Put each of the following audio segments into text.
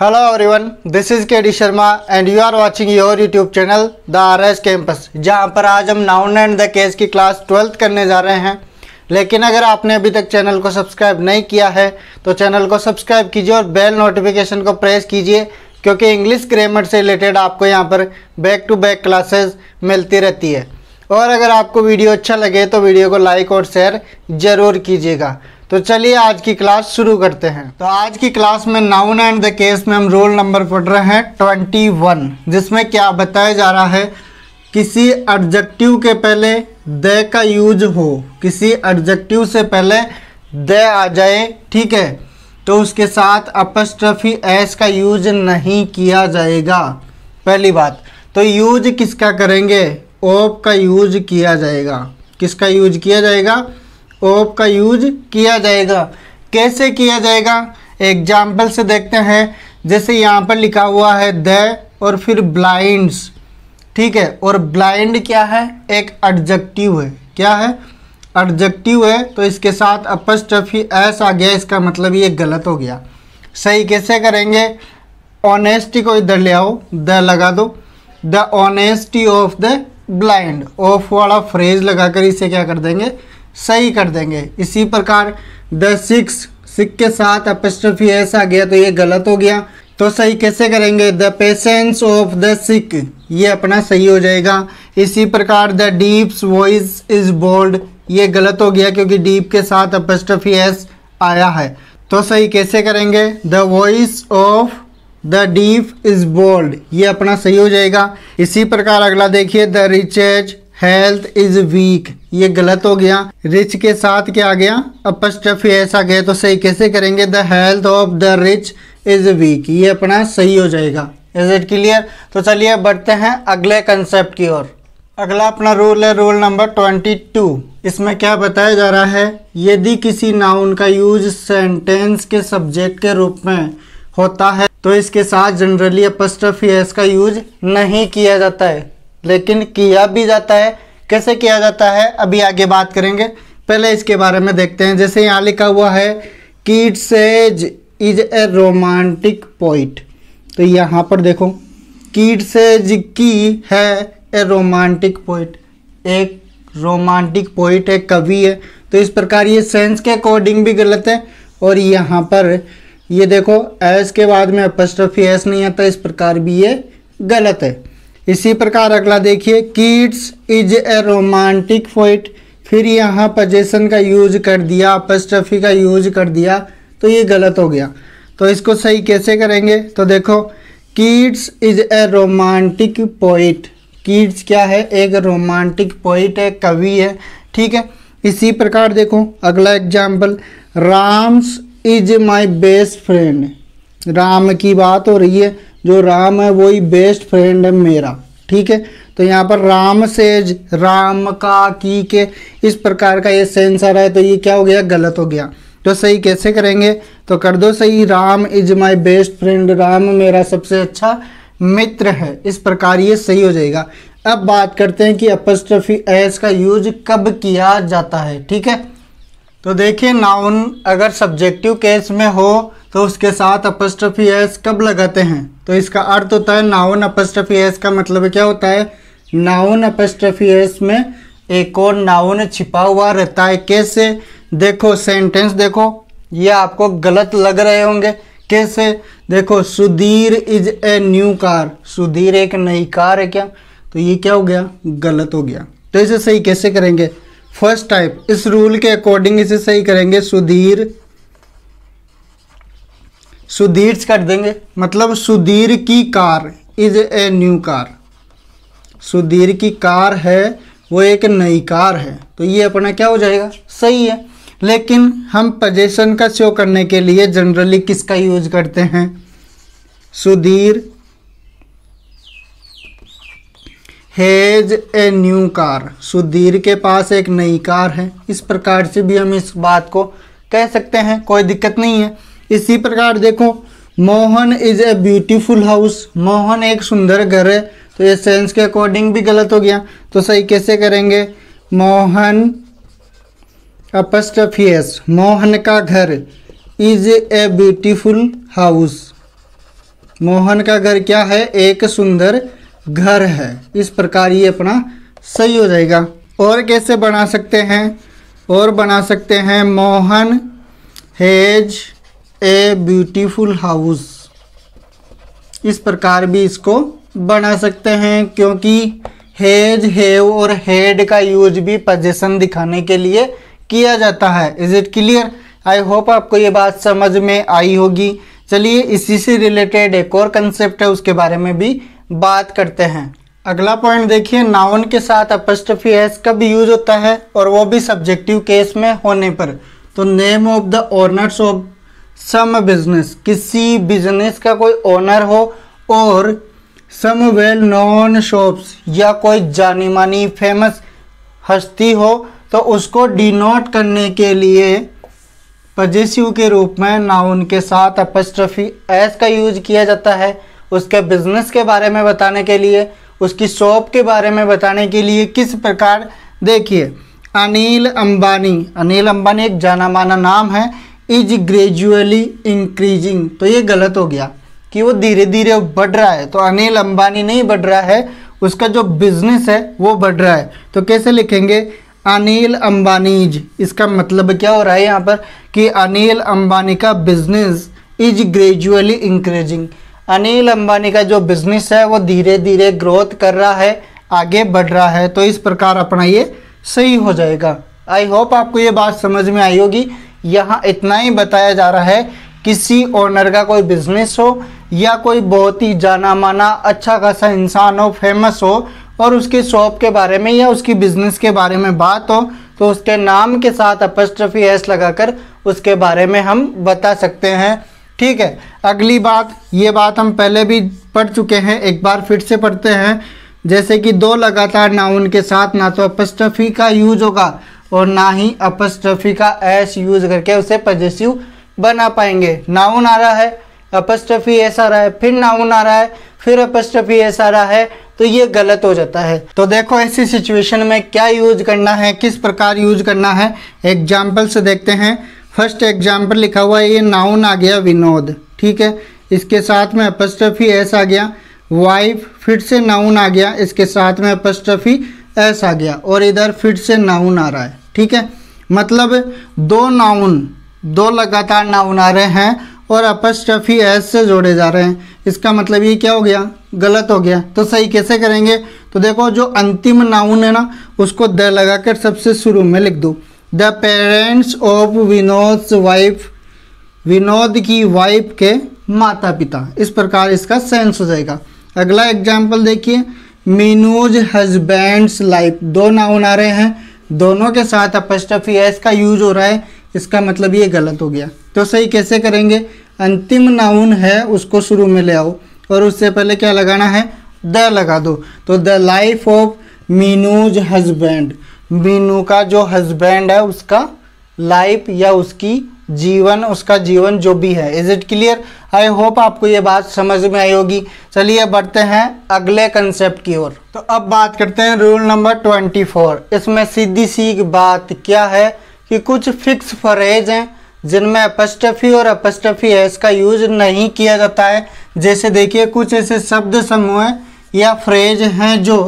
hello this is K D Sharma and you are watching your YouTube channel the R S campus जहाँ पर आज हम noun and the case की class twelfth करने जा रहे हैं लेकिन अगर आपने अभी तक चैनल को सब्सक्राइब नहीं किया है तो चैनल को सब्सक्राइब कीजिए और बेल नोटिफिकेशन को प्रेस कीजिए क्योंकि इंग्लिश ग्रामर से रिलेटेड आपको यहाँ पर बैक टू बैक क्लासेस मिलती रहती है और अगर आपको वीडियो अच्छा लगे तो वीडियो को लाइक और शेयर ज़रूर कीजिएगा तो चलिए आज की क्लास शुरू करते हैं तो आज की क्लास में नाउन एंड द केस में हम रोल नंबर पढ़ रहे हैं ट्वेंटी वन जिसमें क्या बताया जा रहा है किसी एडजेक्टिव के पहले द का यूज हो किसी एडजेक्टिव से पहले द आ जाए ठीक है तो उसके साथ अपस्ट्रफी एस का यूज नहीं किया जाएगा पहली बात तो यूज किसका करेंगे ओप का यूज किया जाएगा किसका यूज किया जाएगा ओप का यूज किया जाएगा कैसे किया जाएगा एग्जाम्पल से देखते हैं जैसे यहाँ पर लिखा हुआ है द और फिर ब्लाइंड्स ठीक है और ब्लाइंड क्या है एक एडजेक्टिव है क्या है एडजेक्टिव है तो इसके साथ अपस्ट्रफी एस आ गया इसका मतलब ये गलत हो गया सही कैसे करेंगे ऑनेस्टी को इधर ले आओ द लगा दो the honesty of the blind of वाला फ्रेज लगाकर इसे क्या कर देंगे सही कर देंगे इसी प्रकार द सिक्स सिक के साथ अपेस्ट्रफी एस आ गया तो ये गलत हो गया तो सही कैसे करेंगे the patience of the sick ये अपना सही हो जाएगा इसी प्रकार the deeps voice is bold ये गलत हो गया क्योंकि डीप के साथ अपेस्ट्रफी एस आया है तो सही कैसे करेंगे the voice of the deep is bold ये अपना सही हो जाएगा इसी प्रकार अगला देखिए the riches health is weak ये गलत हो गया रिच के साथ क्या आ गया अपस्टफी ऐसा गया तो सही कैसे करेंगे the health of the rich is weak ये अपना सही हो जाएगा इज इट क्लियर तो चलिए बढ़ते हैं अगले कंसेप्ट की ओर अगला अपना रूल है रूल नंबर ट्वेंटी टू इसमें क्या बताया जा रहा है यदि किसी नाउन का यूज सेंटेंस के सब्जेक्ट के रूप में होता है तो इसके साथ जनरली अपस्टफी एस का यूज नहीं किया जाता है लेकिन किया भी जाता है कैसे किया जाता है अभी आगे बात करेंगे पहले इसके बारे में देखते हैं जैसे यहाँ लिखा हुआ है Keats's is a romantic poet तो यहाँ पर देखो किट सेज की है ए रोमांटिक पोइट एक रोमांटिक पोइट है कवि है तो इस प्रकार ये सेंस के अकॉर्डिंग भी गलत है और यहाँ पर ये देखो एस के बाद में अपस्ट्रफी एस नहीं आता इस प्रकार भी ये गलत है इसी प्रकार अगला देखिए Keats is a romantic poet फिर यहाँ पजेशन का यूज कर दिया अपस्ट्रफी का यूज कर दिया तो ये गलत हो गया तो इसको सही कैसे करेंगे तो देखो Keats is a romantic poet Keats क्या है एक रोमांटिक पोइट है कवि है ठीक है इसी प्रकार देखो अगला example Ram's is my best friend Ram की बात हो रही है जो राम है वही बेस्ट फ्रेंड है मेरा ठीक है तो यहाँ पर राम सेज राम का की के इस प्रकार का ये सेंस आ रहा है तो ये क्या हो गया गलत हो गया तो सही कैसे करेंगे तो कर दो सही Ram is my best friend Ram मेरा सबसे अच्छा मित्र है इस प्रकार ये सही हो जाएगा अब बात करते हैं कि अपस्ट्रफी एस का यूज कब किया जाता है ठीक है तो देखिए नाउन अगर सब्जेक्टिव केस में हो तो उसके साथ अपस्ट्रफी एस कब लगाते हैं तो इसका अर्थ होता है नाउन अपस्ट्रफी एस का मतलब क्या होता है नाउन अपस्ट्रफी एस में एक और नाउन छिपा हुआ रहता है कैसे देखो सेंटेंस देखो ये आपको गलत लग रहे होंगे कैसे देखो Sudhir is a new car Sudhir एक नई कार है क्या तो ये क्या हो गया गलत हो गया तो इसे सही कैसे करेंगे फर्स्ट टाइप इस रूल के अकॉर्डिंग इसे सही करेंगे सुधीर सुधीर कर देंगे मतलब सुधीर की car is a new car Sudhir की कार है वो एक नई कार है तो ये अपना क्या हो जाएगा सही है लेकिन हम पजेशन का शो करने के लिए जनरली किसका यूज करते हैं Sudhir has a new car Sudhir के पास एक नई कार है इस प्रकार से भी हम इस बात को कह सकते हैं कोई दिक्कत नहीं है इसी प्रकार देखो Mohan is a beautiful house Mohan एक सुंदर घर है तो ये सेंस के अकॉर्डिंग भी गलत हो गया तो सही कैसे करेंगे मोहन अपस्टफियस मोहन का घर is a beautiful house Mohan का घर क्या है एक सुंदर घर है इस प्रकार ये अपना सही हो जाएगा और कैसे बना सकते हैं और बना सकते हैं Mohan has a beautiful house इस प्रकार भी इसको बना सकते हैं क्योंकि हैज हैव और हेड का यूज भी पजेशन दिखाने के लिए किया जाता है is it clear I hope आपको ये बात समझ में आई होगी चलिए इसी से रिलेटेड एक और कंसेप्ट है उसके बारे में भी बात करते हैं अगला पॉइंट देखिए नाउन के साथ अपस्टफी एस कब यूज होता है और वो भी सब्जेक्टिव केस में होने पर तो name of the owners of some business किसी बिजनेस का कोई ओनर हो और सम वेल नॉन शॉप्स या कोई जानी मानी फेमस हस्ती हो तो उसको डिनोट करने के लिए पजेसिव के रूप में नाउन के साथ अपस्ट्रफी एस का यूज किया जाता है उसके बिजनेस के बारे में बताने के लिए उसकी शॉप के बारे में बताने के लिए किस प्रकार देखिए अनिल अंबानी अनिल अंबानी एक जाना माना नाम है इज ग्रेजुअली इंक्रीजिंग तो ये गलत हो गया कि वो धीरे धीरे बढ़ रहा है तो अनिल अंबानी नहीं बढ़ रहा है उसका जो बिजनेस है वो बढ़ रहा है तो कैसे लिखेंगे अनिल अंबानीज इसका मतलब क्या हो रहा है यहाँ पर कि अनिल अंबानी का business is gradually increasing Anil Ambani का जो बिजनेस है वो धीरे धीरे ग्रोथ कर रहा है आगे बढ़ रहा है तो इस प्रकार अपना ये सही हो जाएगा आई होप आपको ये बात समझ में आई होगी यहाँ इतना ही बताया जा रहा है किसी ओनर का कोई बिजनेस हो या कोई बहुत ही जाना माना अच्छा खासा इंसान हो फेमस हो और उसकी शॉप के बारे में या उसकी बिजनेस के बारे में बात हो तो उसके नाम के साथ अपस्ट्रफी एस लगाकर उसके बारे में हम बता सकते हैं ठीक है अगली बात ये बात हम पहले भी पढ़ चुके हैं एक बार फिर से पढ़ते हैं जैसे कि दो लगातार नाउन के साथ ना तो अपस्टफी का यूज होगा और ना ही अपस्टफी का एस यूज करके उसे पजेसिव बना पाएंगे नाउन आ रहा है अपस्टफी एस आ रहा है फिर नाउन आ रहा है फिर अपस्ट्रफी एस आ रहा है तो ये गलत हो जाता है तो देखो ऐसी सिचुएशन में क्या यूज करना है किस प्रकार यूज करना है एग्जाम्पल से देखते हैं फर्स्ट एग्जाम्पल लिखा हुआ है ये नाउन आ गया विनोद ठीक है इसके साथ में अपस्ट्रफी एस आ गया वाइफ फिर से नाउन आ गया इसके साथ में अपस्ट्रफी एस आ गया और इधर फिर से नाउन आ रहा है ठीक है मतलब दो नाउन दो लगातार नाउन आ रहे हैं और अपस्ट्रफी एस से जोड़े जा रहे हैं इसका मतलब ये क्या हो गया गलत हो गया तो सही कैसे करेंगे तो देखो जो अंतिम नाउन है ना उसको द लगाकर सबसे शुरू में लिख दो the parents of Vinod wife Vinod की वाइफ के माता पिता इस प्रकार इसका सेंस हो जाएगा अगला एग्जाम्पल देखिए मीनूज हजबेंड्स लाइफ दो नाउन आ रहे हैं दोनों के साथ अपस्टफी एस का यूज हो रहा है इसका मतलब ये गलत हो गया तो सही कैसे करेंगे अंतिम नाउन है उसको शुरू में ले आओ और उससे पहले क्या लगाना है द लगा दो तो the life of Meenu's husband Meenu का जो हस्बैंड है उसका लाइफ या उसकी जीवन उसका जीवन जो भी है is it clear I hope आपको ये बात समझ में आई होगी चलिए बढ़ते हैं अगले कंसेप्ट की ओर तो अब बात करते हैं रूल नंबर ट्वेंटी फोर इसमें सीधी सी बात क्या है कि कुछ फिक्स फरेज हैं जिनमें अपस्टफी और अपस्टफी है इसका यूज नहीं किया जाता है जैसे देखिए कुछ ऐसे शब्द समूह या फ्रेज हैं जो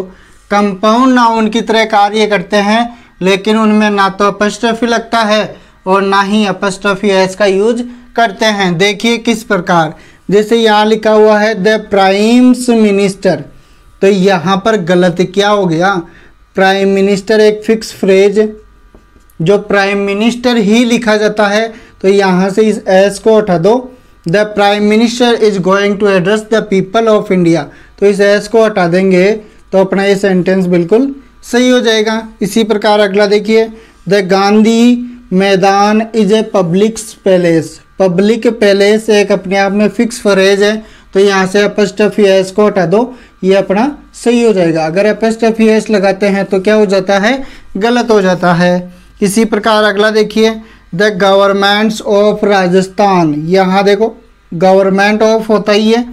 कंपाउंड नाउन की तरह कार्य करते हैं लेकिन उनमें ना तो अपस्ट्रफी लगता है और ना ही अपस्ट्रफी एस का यूज करते हैं देखिए किस प्रकार जैसे यहाँ लिखा हुआ है द प्राइम्स मिनिस्टर तो यहाँ पर गलत क्या हो गया प्राइम मिनिस्टर एक फिक्स फ्रेज जो प्राइम मिनिस्टर ही लिखा जाता है तो यहाँ से इस एस को उठा दो the prime minister is going to address the people of India तो इस एस को हटा देंगे तो अपना ये सेंटेंस बिल्कुल सही हो जाएगा इसी प्रकार अगला देखिए the Gandhi Maidan is a public palace public palace एक अपने आप में फिक्स फरेज है तो यहाँ से अपस्टफ एस को हटा दो ये अपना सही हो जाएगा अगर अपस्टफ एस लगाते हैं तो क्या हो जाता है गलत हो जाता है इसी प्रकार अगला देखिए द गवर्नमेंट्स ऑफ राजस्थान यहाँ देखो गवर्नमेंट ऑफ होता ही है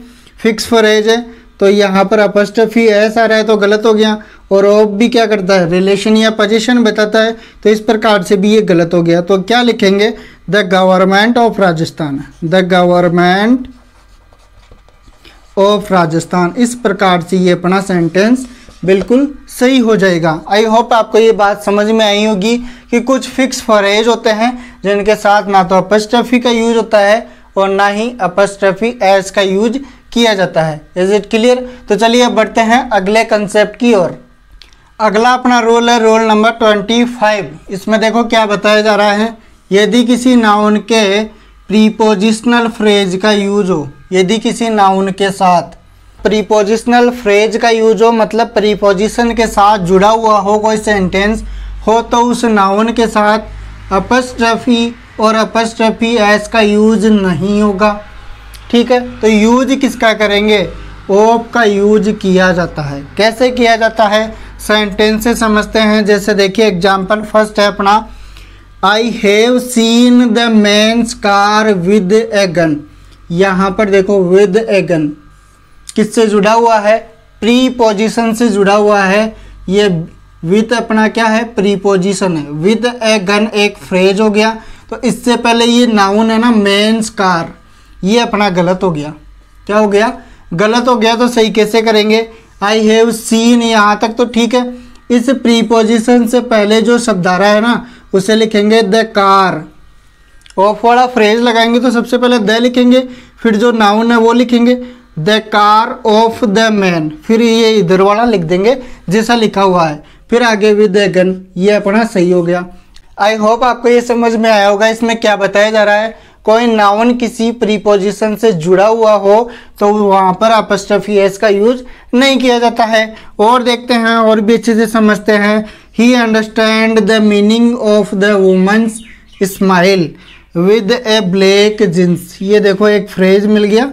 फिक्स फरेज है तो यहाँ पर अपस्टफी एस आ रहा है तो गलत हो गया और ऑफ भी क्या करता है रिलेशन या पोजिशन बताता है तो इस प्रकार से भी ये गलत हो गया तो क्या लिखेंगे the government of Rajasthan the government of Rajasthan इस प्रकार से ये अपना सेंटेंस बिल्कुल सही हो जाएगा आई होप आपको ये बात समझ में आई होगी कि कुछ फिक्स फॉरेज होते हैं जिनके साथ ना तो अपस्टफी का यूज होता है और ना ही अपस्ट्रफी एस का यूज किया जाता है इज इट क्लियर तो चलिए अब बढ़ते हैं अगले कंसेप्ट की ओर अगला अपना रोल है रोल नंबर ट्वेंटी फाइव इसमें देखो क्या बताया जा रहा है यदि किसी नाउन के प्रीपोजिशनल फ्रेज का यूज हो यदि किसी नाउन के साथ प्रीपोजिशनल फ्रेज का यूज हो मतलब प्रीपोजिशन के साथ जुड़ा हुआ हो कोई सेंटेंस हो तो उस नाउन के साथ अपस्ट्रफी और अपस्ट्रफी एस का यूज नहीं होगा ठीक है तो यूज किसका करेंगे ओप का यूज किया जाता है कैसे किया जाता है सेंटेंस से समझते हैं जैसे देखिए एग्जाम्पल फर्स्ट है अपना I have seen the man's car with a gun यहाँ पर देखो विद ए गन किससे जुड़ा हुआ है प्री पोजिशन से जुड़ा हुआ है ये विथ अपना क्या है प्री पोजिशन है विद ए गन एक फ्रेज हो गया तो इससे पहले ये नाउन है ना मैंस कार ये अपना गलत हो गया क्या हो गया गलत हो गया तो सही कैसे करेंगे आई हैव सीन यहाँ तक तो ठीक है इस प्रीपोजिशन से पहले जो शब्दारा है ना उसे लिखेंगे द कार ऑफ वाला फ्रेज लगाएंगे तो सबसे पहले द लिखेंगे फिर जो नाउन है वो लिखेंगे the car of the man फिर ये इधर वाला लिख देंगे जैसा लिखा हुआ है फिर आगे विद गन ये अपना सही हो गया आई होप आपको ये समझ में आया होगा इसमें क्या बताया जा रहा है कोई नाउन किसी प्रीपोजिशन से जुड़ा हुआ हो तो वहाँ पर अपस्टफी एस का यूज नहीं किया जाता है और देखते हैं और भी अच्छे से समझते हैं ही understand the meaning of the woman's smile with a black jeans ये देखो एक फ्रेज मिल गया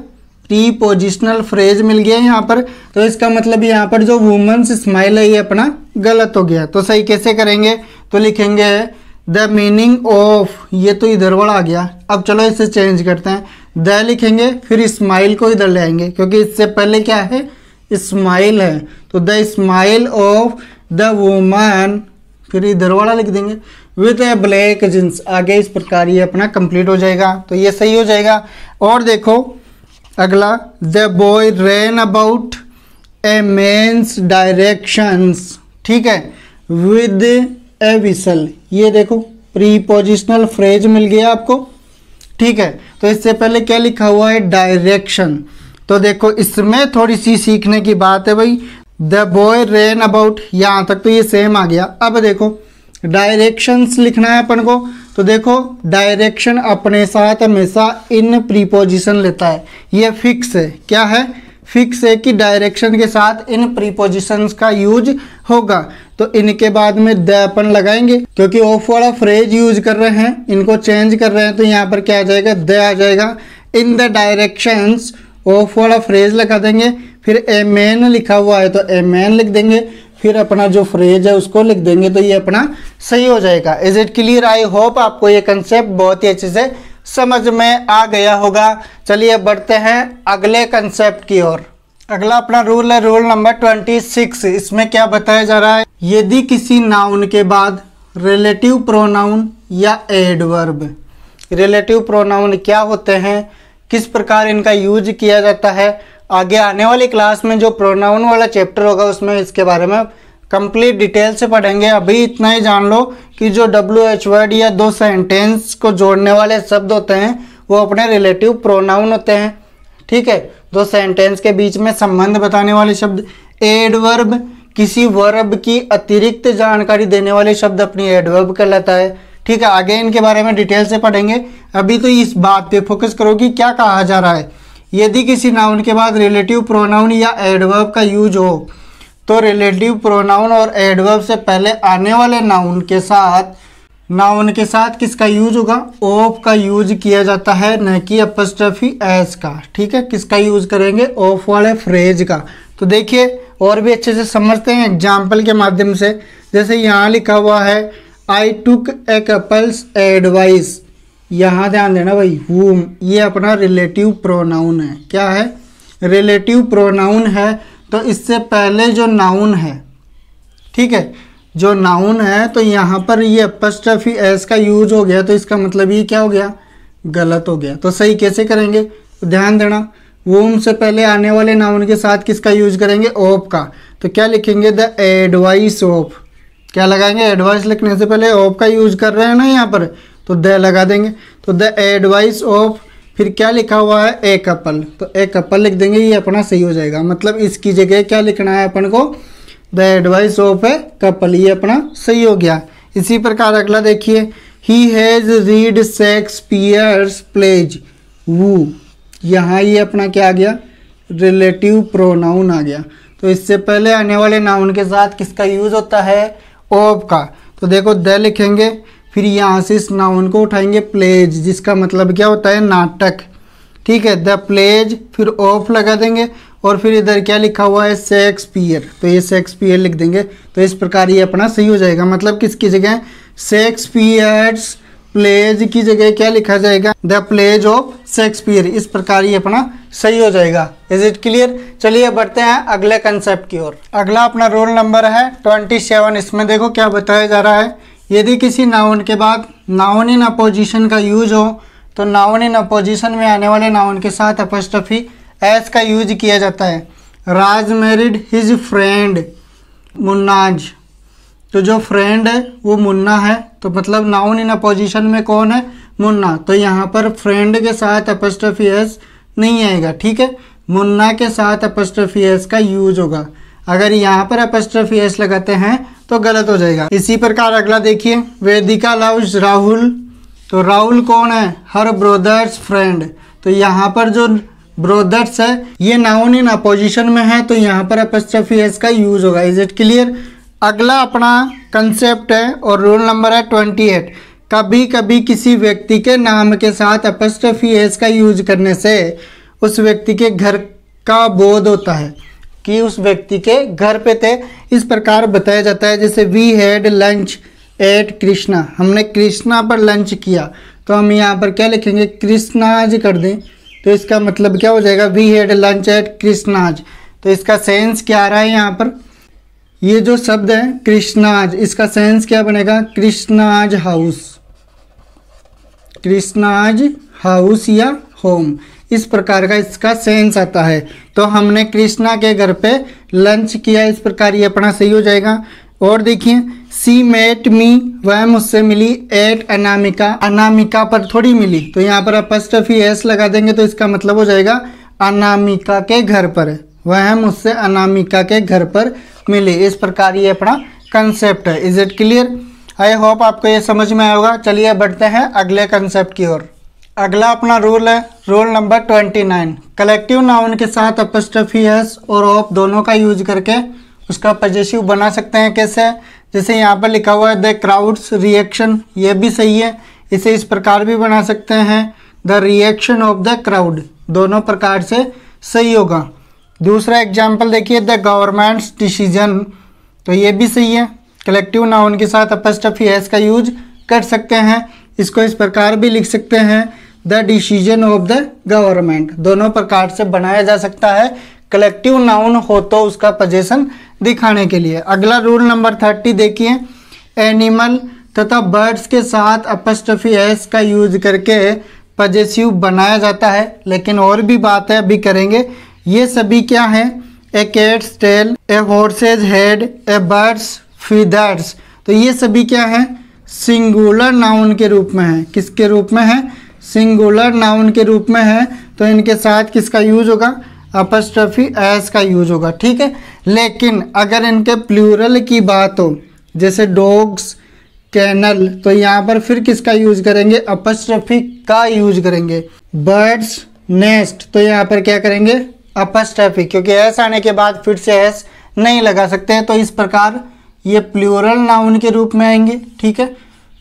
प्री पोजिशनल फ्रेज मिल गया यहाँ पर तो इसका मतलब यहाँ पर जो वुमेंस स्माइल है ये अपना गलत हो गया तो सही कैसे करेंगे तो लिखेंगे द मीनिंग ऑफ ये तो इधर वाला आ गया अब चलो इसे चेंज करते हैं द लिखेंगे फिर स्माइल को इधर ले आएंगे क्योंकि इससे पहले क्या है स्माइल है तो the smile of the woman फिर इधर वाला लिख देंगे विथ ए ब्लैक जींस आगे इस प्रकार ये अपना कंप्लीट हो जाएगा तो ये सही हो जाएगा और देखो अगला the boy ran about a man's directions ठीक है विद ए विसल ये देखो प्रीपोजिशनल फ्रेज मिल गया आपको ठीक है तो इससे पहले क्या लिखा हुआ है डायरेक्शन तो देखो इसमें थोड़ी सी सीखने की बात है भाई द बॉय रेन अबाउट यहाँ तक तो ये सेम आ गया अब देखो डायरेक्शंस लिखना है अपन को तो देखो डायरेक्शन अपने साथ हमेशा इन प्रीपोजिशन लेता है ये फिक्स है क्या है फिक्स है कि डायरेक्शन के साथ इन प्रीपोजिशंस का यूज होगा तो इनके बाद में द अपन लगाएंगे क्योंकि ऑफ वाला फ्रेज यूज कर रहे हैं इनको चेंज कर रहे हैं तो यहाँ पर क्या आ जाएगा द आ जाएगा इन द डायरेक्शंस ऑफ वाला फ्रेज लगा देंगे फिर एम एन लिखा हुआ है तो एम एन लिख देंगे फिर अपना जो फ्रेज है उसको लिख देंगे तो ये अपना सही हो जाएगा is it clear I hope आपको ये कंसेप्ट बहुत ही अच्छे से समझ में आ गया होगा चलिए बढ़ते हैं अगले कंसेप्ट की ओर अगला अपना रूल है रूल नंबर ट्वेंटी सिक्स इसमें क्या बताया जा रहा है यदि किसी नाउन के बाद रिलेटिव प्रोनाउन या एडवर्ब रिलेटिव प्रोनाउन क्या होते हैं किस प्रकार इनका यूज किया जाता है आगे आने वाली क्लास में जो प्रोनाउन वाला चैप्टर होगा उसमें इसके बारे में कंप्लीट डिटेल से पढ़ेंगे अभी इतना ही जान लो कि जो डब्ल्यू एच वर्ड या दो सेंटेंस को जोड़ने वाले शब्द होते हैं वो अपने रिलेटिव प्रोनाउन होते हैं ठीक है दो सेंटेंस के बीच में संबंध बताने वाले शब्द एडवर्ब किसी वर्ब की अतिरिक्त जानकारी देने वाले शब्द अपनी एडवर्ब कहलाता है ठीक है आगे इनके बारे में डिटेल से पढ़ेंगे अभी तो इस बात पे फोकस करो कि क्या कहा जा रहा है यदि किसी नाउन के बाद रिलेटिव प्रोनाउन या एडवर्ब का यूज हो तो रिलेटिव प्रोनाउन और एडवर्ब से पहले आने वाले नाउन के साथ नाउन के साथ किसका यूज होगा ऑफ का यूज किया जाता है न कि अपस्ट्रफी एस का ठीक है किसका यूज करेंगे ऑफ वाले फ्रेज का तो देखिए और भी अच्छे से समझते हैं एग्जाम्पल के माध्यम से जैसे यहाँ लिखा हुआ है आई टुक ए कपल्स एडवाइस यहाँ ध्यान देना भाई हुम ये अपना रिलेटिव प्रोनाउन है क्या है रिलेटिव प्रोनाउन है तो इससे पहले जो नाउन है ठीक है जो नाउन है तो यहाँ पर ये अपस्ट्रफी एस का यूज हो गया तो इसका मतलब ये क्या हो गया गलत हो गया तो सही कैसे करेंगे ध्यान देना वोम से पहले आने वाले नाउन के साथ किसका यूज करेंगे ओप का तो क्या लिखेंगे द एडवाइस ऑफ क्या लगाएंगे एडवाइस लिखने से पहले ओप का यूज कर रहे हैं ना यहाँ पर तो द लगा देंगे तो द एडवाइस ऑफ फिर क्या लिखा हुआ है ए कपल तो ए कपल लिख देंगे ये अपना सही हो जाएगा मतलब इसकी जगह क्या लिखना है अपन को the advice of a couple ये अपना सही हो गया इसी प्रकार अगला देखिए he has read Shakespeare's plays वो यहाँ ये अपना क्या आ गया रिलेटिव प्रोनाउन आ गया तो इससे पहले आने वाले नाउन के साथ किसका यूज़ होता है ओब का तो देखो द लिखेंगे फिर यहाँ से इस नाउन को उठाएंगे प्लेज जिसका मतलब क्या होता है नाटक ठीक है द प्लेज फिर ऑफ लगा देंगे और फिर इधर क्या लिखा हुआ है शेक्सपियर तो ये शेक्सपियर लिख देंगे तो इस प्रकार ये अपना सही हो जाएगा मतलब किसकी जगह शेक्सपियर्स प्लेज की जगह क्या लिखा जाएगा द प्लेज ऑफ शेक्सपियर इस प्रकार ये अपना सही हो जाएगा इज इट क्लियर चलिए बढ़ते हैं अगले कंसेप्ट की ओर अगला अपना रोल नंबर है ट्वेंटी सेवन इसमें देखो क्या बताया जा रहा है यदि किसी नाउन के बाद नाउन इन अपोजिशन का यूज हो तो नाउन इन अपोजिशन में आने वाले नाउन के साथ अपस्टफी एस का यूज किया जाता है Raj married his friend Munna's तो जो फ्रेंड है वो मुन्ना है तो मतलब नाउन इन अपोजिशन में कौन है मुन्ना तो यहाँ पर फ्रेंड के साथ अपस्टफी एस नहीं आएगा ठीक है मुन्ना के साथ अपस्टफी एस का यूज होगा अगर यहाँ पर अपेस्ट्रफी एस लगाते हैं तो गलत हो जाएगा इसी प्रकार अगला देखिए वेदिका लव्स राहुल तो राहुल कौन है हर ब्रोदर्स फ्रेंड तो यहाँ पर जो ब्रोदर्स है ये नाउन इन अपोजिशन में है तो यहाँ पर अपेस्ट्रफी एस का यूज़ होगा इज इट क्लियर अगला अपना कंसेप्ट है और रोल नंबर है ट्वेंटी एट कभी कभी किसी व्यक्ति के नाम के साथ अपेस्ट्रफी एस का यूज करने से उस व्यक्ति के घर का बोध होता है कि उस व्यक्ति के घर पे थे इस प्रकार बताया जाता है जैसे we had lunch at Krishna हमने कृष्णा पर लंच किया तो हम यहाँ पर क्या लिखेंगे कृष्णाज कर दें तो इसका मतलब क्या हो जाएगा we had lunch at Krishna's तो इसका सेंस क्या आ रहा है यहाँ पर ये जो शब्द है कृष्णाज इसका सेंस क्या बनेगा कृष्णाज हाउस कृष्णाज हाउस या होम इस प्रकार का इसका सेंस आता है तो हमने कृष्णा के घर पे लंच किया इस प्रकार ये अपना सही हो जाएगा और देखिए सी मेट मी वह मुझसे मिली एट अनामिका अनामिका पर थोड़ी मिली तो यहाँ पर आप फर्स्ट ऑफ एस लगा देंगे तो इसका मतलब हो जाएगा अनामिका के घर पर वह मुझसे अनामिका के घर पर मिली इस प्रकार ये अपना कंसेप्ट है is it clear I hope आपको ये समझ में आएगा चलिए बढ़ते हैं अगले कंसेप्ट की ओर अगला अपना रूल है rule number twenty nine collective noun के साथ अपस्ट्रफी एस और ऑफ दोनों का यूज करके उसका पजेसिव बना सकते हैं कैसे जैसे यहाँ पर लिखा हुआ है द क्राउड्स रिएक्शन ये भी सही है इसे इस प्रकार भी बना सकते हैं the reaction of the crowd दोनों प्रकार से सही होगा दूसरा एग्जाम्पल देखिए द गवर्नमेंट्स डिसीजन तो ये भी सही है कलेक्टिव नाउन के साथ अपस्टफी एस का यूज कर सकते हैं इसको इस प्रकार भी लिख सकते हैं the decision of the government दोनों प्रकार से बनाया जा सकता है कलेक्टिव नाउन हो तो उसका पजेशन दिखाने के लिए अगला रूल नंबर थर्टी देखिए एनिमल तथा बर्ड्स के साथ अपस्टफी एस का यूज करके पजेसिव बनाया जाता है लेकिन और भी बात है अभी करेंगे ये सभी क्या है a cat's tail a horse's head a bird's feathers तो ये सभी क्या है सिंगुलर नाउन के रूप में है किसके रूप में है सिंगुलर नाउन के रूप में है तो इनके साथ किसका यूज होगा अपस्ट्रफी एस का यूज होगा ठीक है लेकिन अगर इनके प्लूरल की बात हो जैसे डॉग्स कैनल तो यहाँ पर फिर किसका यूज करेंगे अपस्ट्रफी का यूज करेंगे बर्ड्स नेस्ट तो यहाँ पर क्या करेंगे अपस्ट्रफी क्योंकि एस आने के बाद फिर से एस नहीं लगा सकते हैं तो इस प्रकार ये प्लूरल नाउन के रूप में आएंगे ठीक है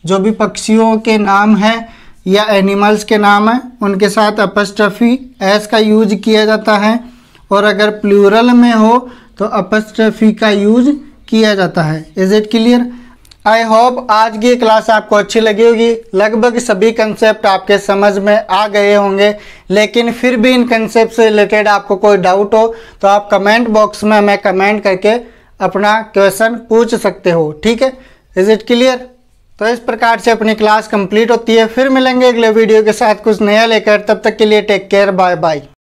जो भी पक्षियों के नाम हैं या एनिमल्स के नाम हैं उनके साथ अपस्ट्रफी एस का यूज किया जाता है और अगर प्लूरल में हो तो अपस्ट्रफी का यूज किया जाता है is it clear I hope आज की क्लास आपको अच्छी लगी होगी लगभग सभी कंसेप्ट आपके समझ में आ गए होंगे लेकिन फिर भी इन कंसेप्ट से रिलेटेड आपको कोई डाउट हो तो आप कमेंट बॉक्स में हमें कमेंट करके अपना क्वेश्चन पूछ सकते हो ठीक है इज़ इट क्लियर तो इस प्रकार से अपनी क्लास कंप्लीट होती है फिर मिलेंगे अगले वीडियो के साथ कुछ नया लेकर तब तक के लिए टेक केयर बाय बाय